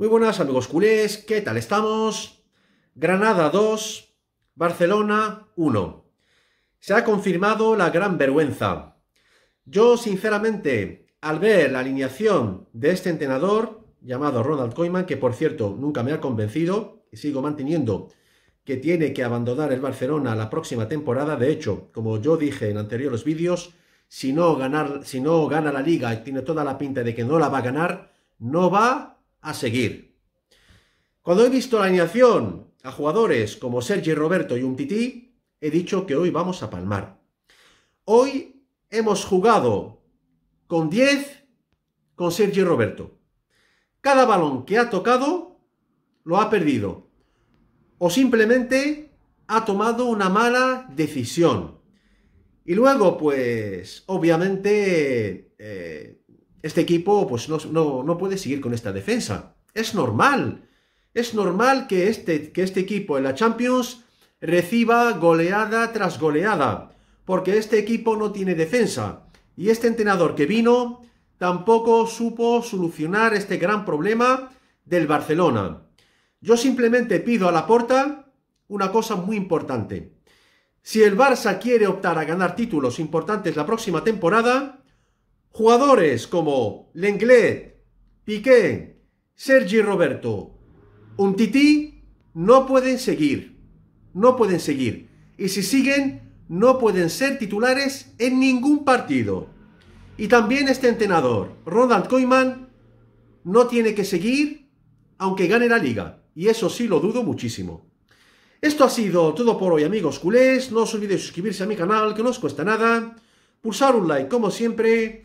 Muy buenas amigos culés, ¿qué tal estamos? Granada 2, Barcelona 1. Se ha confirmado la gran vergüenza. Yo, sinceramente, al ver la alineación de este entrenador, llamado Ronald Koeman, que por cierto nunca me ha convencido, y sigo manteniendo que tiene que abandonar el Barcelona la próxima temporada, de hecho, como yo dije en anteriores vídeos, si no, ganar, si no gana la liga y tiene toda la pinta de que no la va a ganar, no va a seguir. Cuando he visto la alineación a jugadores como Sergi Roberto y un Tití, he dicho que hoy vamos a palmar. Hoy hemos jugado con 10 con Sergi Roberto. Cada balón que ha tocado lo ha perdido o simplemente ha tomado una mala decisión. Y luego, pues, obviamente, eh, este equipo pues no, puede seguir con esta defensa. Es normal. Es normal que este, que este equipo en la Champions reciba goleada tras goleada, porque este equipo no tiene defensa. Y este entrenador que vino tampoco supo solucionar este gran problema del Barcelona. Yo simplemente pido a Laporta una cosa muy importante. Si el Barça quiere optar a ganar títulos importantes la próxima temporada, Jugadores como Lenglet, Piqué, Sergi Roberto, Untiti, no pueden seguir. No pueden seguir. Y si siguen, no pueden ser titulares en ningún partido. Y también este entrenador, Ronald Koeman, no tiene que seguir aunque gane la liga. Y eso sí lo dudo muchísimo. Esto ha sido todo por hoy amigos culés, no os olvidéis suscribirse a mi canal que no os cuesta nada, pulsar un like como siempre